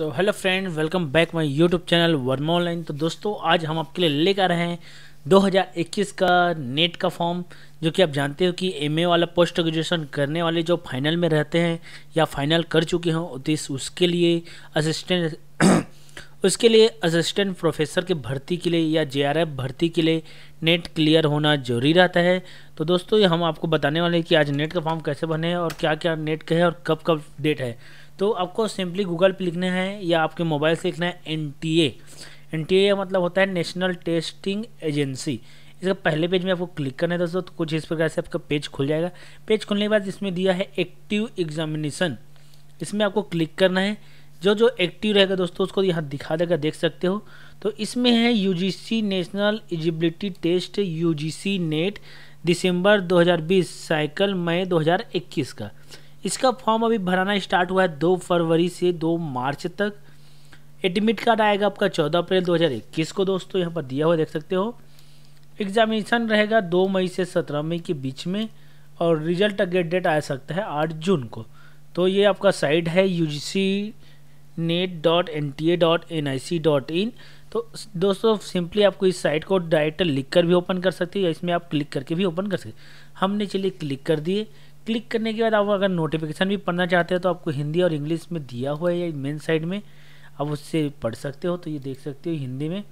So hello friend welcome back my YouTube channel Verma online तो दोस्तों आज हम आपके लिए लेकर आ रहे हैं 2021 का नेट का फॉर्म जो कि आप जानते हो कि एमए वाला पोस्ट ग्रेजुएशन करने वाले जो फाइनल में रहते हैं या फाइनल कर चुके हों उस तो उसके लिए असिस्टेंट उसके लिए असिस्टेंट प्रोफेसर के भर्ती के लिए या जे भर्ती के लिए नेट क्लियर होना जरूरी रहता है तो दोस्तों ये हम आपको बताने वाले हैं कि आज नेट का फॉर्म कैसे बने और क्या क्या नेट का है और कब कब डेट है तो आपको सिंपली गूगल पे लिखना है या आपके मोबाइल से लिखना है N T A N T A मतलब होता है नेशनल टेस्टिंग एजेंसी इसका पहले पेज में आपको क्लिक करना है दोस्तों तो कुछ इस प्रकार से आपका पेज खुल जाएगा पेज खुलने के बाद इसमें दिया है एक्टिव एग्जामिनेशन इसमें आपको क्लिक करना है जो जो एक्टिव रहेगा दोस्तों उसको यहाँ दिखा देगा देख सकते हो तो इसमें है C national eligibility test C NET दिसंबर 2020 साइकिल मई 2021 का इसका फॉर्म अभी भराना स्टार्ट हुआ है दो फरवरी से दो मार्च तक एडमिट कार्ड आएगा आपका चौदह अप्रैल इक्कीस को दोस्तों यहाँ पर दिया हुआ देख सकते हो एग्जामिनेशन रहेगा दो मई से सत्रह मई के बीच में और रिजल्ट अगेट डेट आ सकता है आठ जून को तो ये आपका साइट है U G C NET dot N T A dot N I C dot in तो दोस्तों सिंपली आपको इस साइट को डायरेक्ट लिख कर भी ओपन कर सकते हैं या इसमें आप क्लिक करके भी ओपन कर सकते हमने चलिए क्लिक कर दिए क्लिक करने के बाद आप अगर नोटिफिकेशन भी पढ़ना चाहते हो तो आपको हिंदी और इंग्लिश में दिया हुआ है या मेन साइड में आप उससे पढ़ सकते हो तो ये देख सकते हो हिंदी में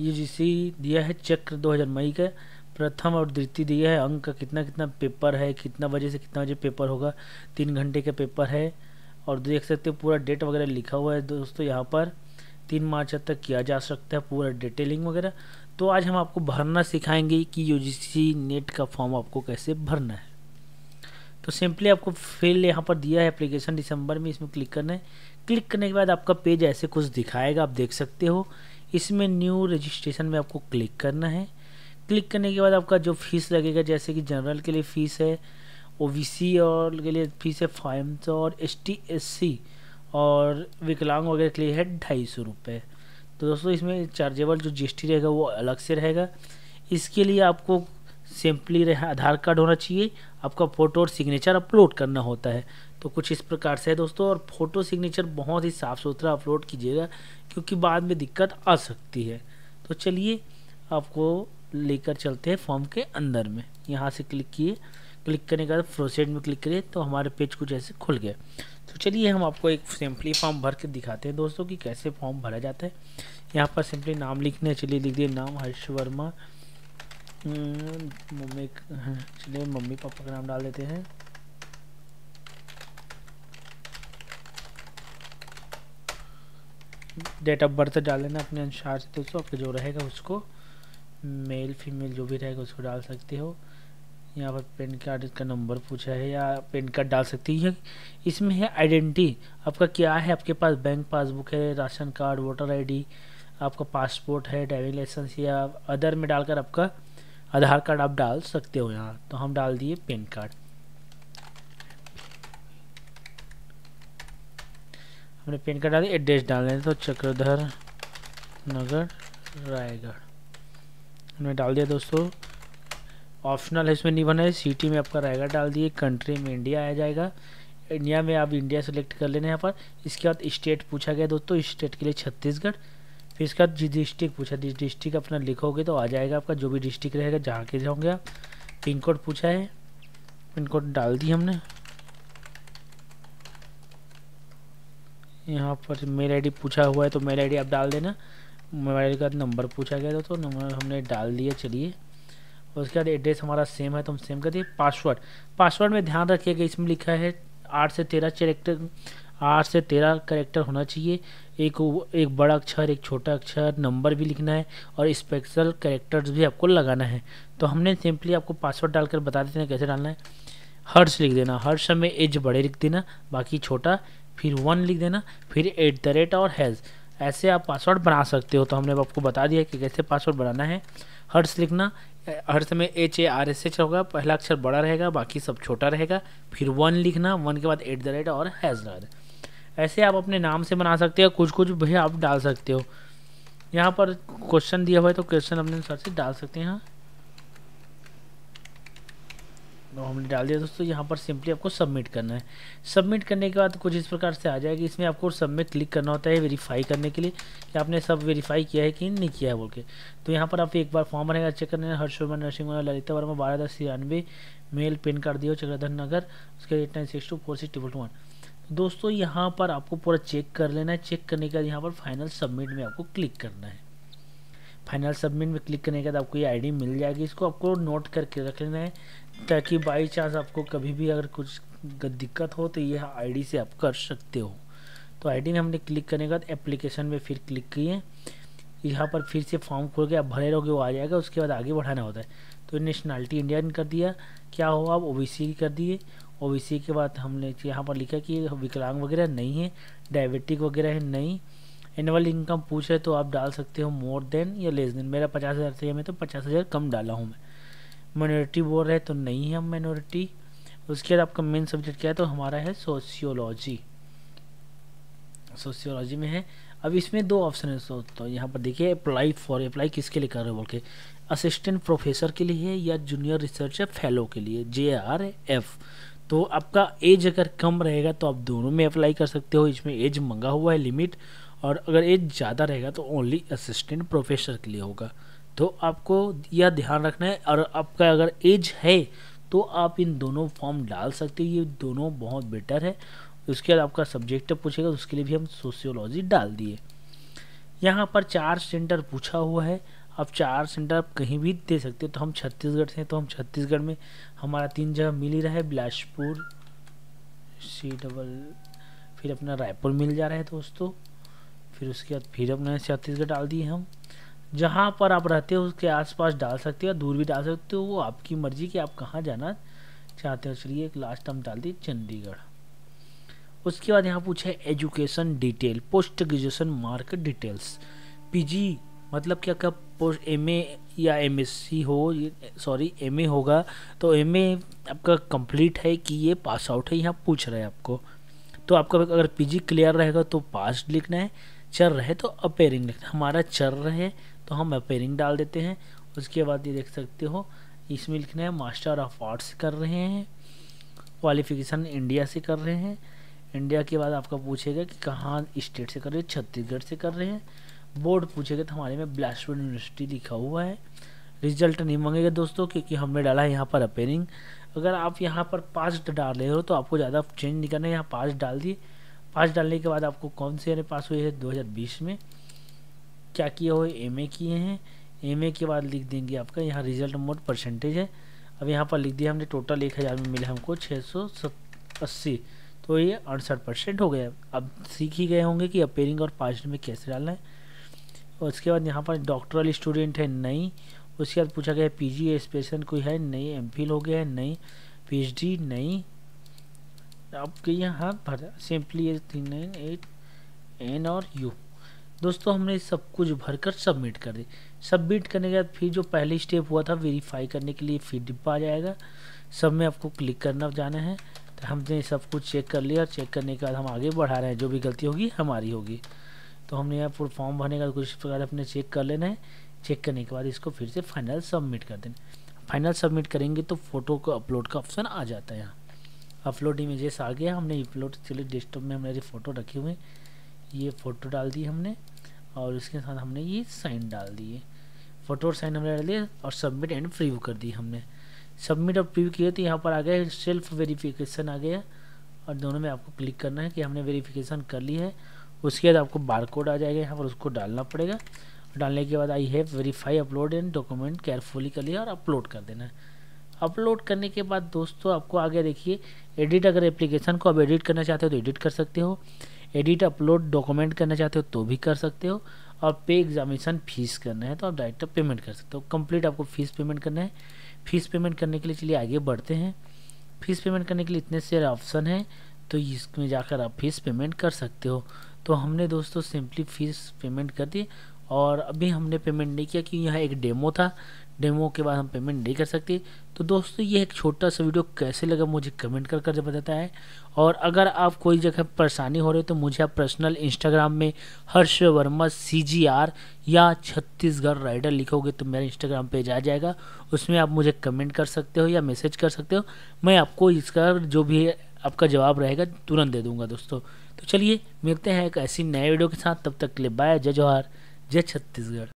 ये जिसे दिया है चक्र दो हज़ार मई का प्रथम और द्वितीय दिया है अंक का कितना कितना पेपर है कितना बजे से कितना बजे पेपर होगा तीन घंटे का पेपर है और देख सकते हो पूरा डेट वगैरह लिखा हुआ है दोस्तों यहाँ पर तीन मार्च तक किया जा सकता है पूरा डिटेलिंग वगैरह तो आज हम आपको भरना सिखाएंगे कि यूजीसी नेट का फॉर्म आपको कैसे भरना है तो सिंपली आपको फिल यहाँ पर दिया है एप्लीकेशन दिसंबर में इसमें क्लिक करना है क्लिक करने के बाद आपका पेज ऐसे कुछ दिखाएगा आप देख सकते हो इसमें न्यू रजिस्ट्रेशन में आपको क्लिक करना है क्लिक करने के बाद आपका जो फीस लगेगा जैसे कि जनरल के लिए फ़ीस है ओ और के लिए फ़ीस है फाइव और एस टी एस सी और विकलांग वगैरह के लिए है ढाई सौ रुपये तो दोस्तों इसमें चार्जेबल जो जी रहेगा वो अलग से रहेगा इसके लिए आपको सिंपली रहे आधार कार्ड होना चाहिए आपका फ़ोटो और सिग्नेचर अपलोड करना होता है तो कुछ इस प्रकार से है दोस्तों और फोटो सिग्नेचर बहुत ही साफ़ सुथरा अपलोड कीजिएगा क्योंकि बाद में दिक्कत आ सकती है तो चलिए आपको लेकर चलते हैं फॉर्म के अंदर में यहाँ से क्लिक किए क्लिक करने के बाद प्रोसेड में क्लिक करिए तो हमारे पेज कुछ ऐसे खुल गया तो चलिए हम आपको एक सिंपली फॉर्म भर के दिखाते हैं दोस्तों कि कैसे फॉर्म भरा जाता है यहाँ पर सिंपली नाम लिखने चलिए लिख दिए नाम हर्ष वर्मा हम्म, मम्मी हाँ, चलिए मम्मी पापा का नाम डाल देते हैं डेट ऑफ बर्थ डाल लेना अपने अनुसार से दोस्तों आपके जो रहेगा उसको मेल फीमेल जो भी रहेगा उसको डाल सकते हो यहाँ पर पेन कार्ड का नंबर पूछा है या पेन कार्ड डाल सकते है इसमें है आइडेंटिटी आपका क्या है आपके पास बैंक पासबुक है राशन कार्ड वोटर आईडी आपका पासपोर्ट है ड्राइविंग लाइसेंस या अदर में डालकर आपका आधार कार्ड आप डाल सकते हो यहाँ तो हम डाल दिए पेन कार्ड हमने पेन कार्ड डाल एड्रेस डाल दें तो चक्रधर नगर रायगढ़ हमने डाल दिया दोस्तों ऑप्शनल है इसमें नहीं बना है सिटी में आपका रहेगा डाल दिए कंट्री में इंडिया आ जाएगा इंडिया में आप इंडिया सेलेक्ट कर लेना यहाँ पर इसके बाद स्टेट पूछा गया दोस्तों स्टेट के लिए छत्तीसगढ़ फिर इसके बाद जिस डिस्ट्रिक्ट पूछा जिस डिस्ट्रिक्ट अपना लिखोगे तो आ जाएगा आपका जो भी डिस्ट्रिक्ट रहेगा जहाँ के जाओगे आप पिन कोड पूछा है पिन कोड डाल दी हमने यहाँ पर मेल आई पूछा हुआ है तो मेल आई आप डाल देना मोबाइल का नंबर पूछा गया था तो नंबर हमने डाल दिया चलिए और उसके बाद एड्रेस हमारा सेम है तो हम सेम कर दिए पासवर्ड पासवर्ड में ध्यान रखिएगा इसमें लिखा है आठ से तेरह करेक्टर आठ से तेरह करेक्टर होना चाहिए एक एक बड़ा अक्षर एक छोटा अक्षर नंबर भी लिखना है और स्पेशल करेक्टर्स भी आपको लगाना है तो हमने सिंपली आपको पासवर्ड डालकर बता देते हैं कैसे डालना है हर्ष लिख देना हर्ष में एज बड़े लिख देना बाकी छोटा फिर वन लिख देना फिर एट द रेट और हैज़ ऐसे आप पासवर्ड बना सकते हो तो हमने आपको बता दिया कि कैसे पासवर्ड बनाना है हर्ष लिखना हर समय H A R S H होगा पहला अक्षर बड़ा रहेगा बाकी सब छोटा रहेगा फिर वन लिखना वन के बाद एट द रेट और हैज़ ऐसे आप अपने नाम से बना सकते हो कुछ कुछ भी आप डाल सकते हो यहाँ पर क्वेश्चन दिया हुआ है तो क्वेश्चन अपने अनुसार से डाल सकते हैं हाँ। हमने डाल दिया दोस्तों यहाँ पर सिंपली आपको सबमिट करना है सबमिट करने के बाद कुछ इस प्रकार से आ जाएगी इसमें आपको सबमिट क्लिक करना होता है वेरीफाई करने के लिए कि आपने सब वेरीफाई किया है कि नहीं किया है बोल के तो यहाँ पर आप एक बार फॉर्म भरेगा चेक करना है हर्षवर्मन नरसिंह वर्मा ललिता वर्मा बारह दस छियानवे मेल पेन कार्ड दिया चक्रधर नगर उसके eight nine six two four six triple two one दोस्तों यहाँ पर आपको पूरा चेक कर लेना है चेक करने के बाद यहाँ पर फाइनल सबमिट में आपको क्लिक करना है फाइनल सबमिट में क्लिक करने के बाद आपको ये आईडी मिल जाएगी इसको आपको नोट करके रख लेना है ताकि बाई चांस आपको कभी भी अगर कुछ दिक्कत हो तो यह आईडी से आप कर सकते हो तो आईडी में हमने क्लिक करने के बाद एप्लीकेशन में फिर क्लिक किए यहाँ पर फिर से फॉर्म खोल के आप भरे रहोगे वो आ जाएगा उसके बाद आगे बढ़ाना होता है तो नेशनलिटी इंडियन कर दिया क्या हो आप ओ e कर दिए ओ e के बाद हमने यहाँ पर लिखा कि विकलांग वगैरह नहीं है डायबिटिक वगैरह है नहीं एनुअल इनकम पूछे तो आप डाल सकते हो मोर देन या लेस देन मेरा पचास हज़ार से मैं तो पचास हज़ार कम डाला हूँ मैं माइनॉरिटी बोल रहे तो नहीं है हम माइनॉरिटी उसके बाद आपका मेन सब्जेक्ट क्या है तो हमारा है सोशियोलॉजी सोशियोलॉजी में है अब इसमें दो ऑप्शन है तो यहाँ पर देखिए अप्लाई फॉर अप्लाई किसके लिए कर रहे हो बोल के असिस्टेंट प्रोफेसर के लिए है या जूनियर रिसर्च फेलो के लिए जे आर एफ तो आपका एज अगर कम रहेगा तो आप दोनों में अप्लाई कर सकते हो इसमें एज मंगा हुआ है लिमिट और अगर एज ज़्यादा रहेगा तो ओनली असिस्टेंट प्रोफेसर के लिए होगा तो आपको यह ध्यान रखना है और आपका अगर एज है तो आप इन दोनों फॉर्म डाल सकते हो ये दोनों बहुत बेटर है उसके बाद आपका सब्जेक्ट पूछेगा उसके लिए भी हम सोशियोलॉजी डाल दिए यहाँ पर चार सेंटर पूछा हुआ है आप चार सेंटर आप कहीं भी दे सकते हो तो हम छत्तीसगढ़ से हैं तो हम छत्तीसगढ़ में हमारा तीन जगह मिल ही रहा है बिलासपुर सी डबल फिर अपना रायपुर मिल जा रहा है दोस्तों फिर उसके बाद फिर अपना छत्तीसगढ़ डाल दिए हम जहाँ पर आप रहते हो उसके आसपास डाल सकते हो दूर भी डाल सकते हो वो आपकी मर्जी कि आप कहाँ जाना चाहते हो चलिए एक लास्ट हम डाल दिए चंडीगढ़ उसके बाद यहाँ पूछा है education detail post graduation mark details PG मतलब क्या क्या पोस्ट एम या एम हो सॉरी एम होगा तो एम आपका कंप्लीट है कि ये पास आउट है यहाँ पूछ रहे हैं आपको तो आपका अगर पीजी क्लियर रहेगा तो पास लिखना है चर रहे तो अपेयरिंग लिखना हमारा चर रहे तो हम अपेयरिंग डाल देते हैं उसके बाद ये देख सकते हो इसमें लिखना है मास्टर ऑफ आर्ट्स कर रहे हैं क्वालिफिकेशन इंडिया से कर रहे हैं इंडिया के बाद आपका पूछेगा कि कहाँ स्टेट से कर रहे हैं छत्तीसगढ़ से कर रहे हैं बोर्ड पूछेगा तो हमारे में ब्लास्टपुर यूनिवर्सिटी लिखा हुआ है रिजल्ट नहीं मांगेगा दोस्तों क्योंकि हमने डाला है यहाँ पर अपेयरिंग अगर आप यहाँ पर पास डाल रहे हो तो आपको ज़्यादा चेंज नहीं करना है यहाँ पास डाल दिए पास डालने के बाद आपको कौन से पास हुए हैं दो में क्या किए हो एम ए किए हैं एम ए के बाद लिख देंगे आपका यहाँ रिजल्ट मोड परसेंटेज है अब यहाँ पर लिख दिया हमने टोटल एक हज़ार में मिला हमको छः सौ अस्सी तो ये अड़सठ परसेंट हो गया अब सीख ही गए होंगे कि अपेयरिंग और पास्ट में कैसे डालना है और उसके बाद यहाँ पर डॉक्टरल स्टूडेंट है नहीं उसके बाद पूछा गया है पी जी स्पेशन कोई है नहीं एम हो गया है नहीं पी एच डी नहीं आपके यहाँ हाँ, भर सिंपली ये थ्री नाइन एट एन और यू दोस्तों हमने सब कुछ भरकर सबमिट कर दी सबमिट करने के बाद फिर जो पहले स्टेप हुआ था वेरीफाई करने के लिए फिर डिब्बा आ जाएगा सब में आपको क्लिक करना जाना है तो हमने सब कुछ चेक कर लिया चेक करने के बाद हम आगे बढ़ा रहे हैं जो भी गलती होगी हमारी होगी तो हमने यहाँ पूरा फॉर्म भरने का कुछ प्रकार अपने चेक कर लेना है चेक करने के बाद इसको फिर से फाइनल सबमिट कर देना फाइनल सबमिट करेंगे तो फोटो को अपलोड का ऑप्शन आ जाता है यहाँ अपलोड इमेजेस आ गया हमने अपलोड चलिए डेस्कटॉप में हमारी फ़ोटो रखी हुई ये फ़ोटो डाल दी हमने और इसके साथ हमने ये साइन डाल दिए फोटो और साइन हमने डाल दिया और सबमिट एंड प्रीव कर दी हमने सबमिट और प्रीव किए तो यहाँ पर आ गया सेल्फ वेरिफिकेशन आ गया और दोनों में आपको क्लिक करना है कि हमने वेरिफिकेशन कर ली है उसके बाद आपको कोड आ जाएगा यहाँ पर उसको डालना पड़ेगा डालने के बाद I have verify upload and document carefully कर लिया और अपलोड कर देना है अपलोड करने के बाद दोस्तों आपको आगे देखिए एडिट अगर एप्लीकेशन को आप एडिट करना चाहते हो तो एडिट कर सकते हो एडिट अपलोड डॉक्यूमेंट करना चाहते हो तो भी कर सकते हो और पे एग्जामिनेशन फीस करना है तो आप डायरेक्ट पेमेंट कर सकते हो कंप्लीट आपको फीस पेमेंट करना है फीस पेमेंट करने के लिए चलिए आगे बढ़ते हैं फीस पेमेंट करने के लिए इतने सारे ऑप्शन हैं तो इसमें जाकर आप फीस पेमेंट कर सकते हो तो हमने दोस्तों सिंपली फीस पेमेंट कर दी और अभी हमने पेमेंट नहीं किया क्योंकि यहाँ एक डेमो था डेमो के बाद हम पेमेंट नहीं कर सकते तो दोस्तों ये एक छोटा सा वीडियो कैसे लगा मुझे कमेंट कर कर जब बताता है और अगर आप कोई जगह परेशानी हो रही तो मुझे आप पर्सनल इंस्टाग्राम में हर्ष वर्मा सी जी आर या छत्तीसगढ़ राइडर लिखोगे तो मेरा इंस्टाग्राम पेज आ जाएगा उसमें आप मुझे कमेंट कर सकते हो या मैसेज कर सकते हो मैं आपको इसका जो भी आपका जवाब रहेगा तुरंत दे दूंगा दोस्तों तो चलिए मिलते हैं एक ऐसी नए वीडियो के साथ तब तक के लिए बाय जय जवाहर जय छत्तीसगढ़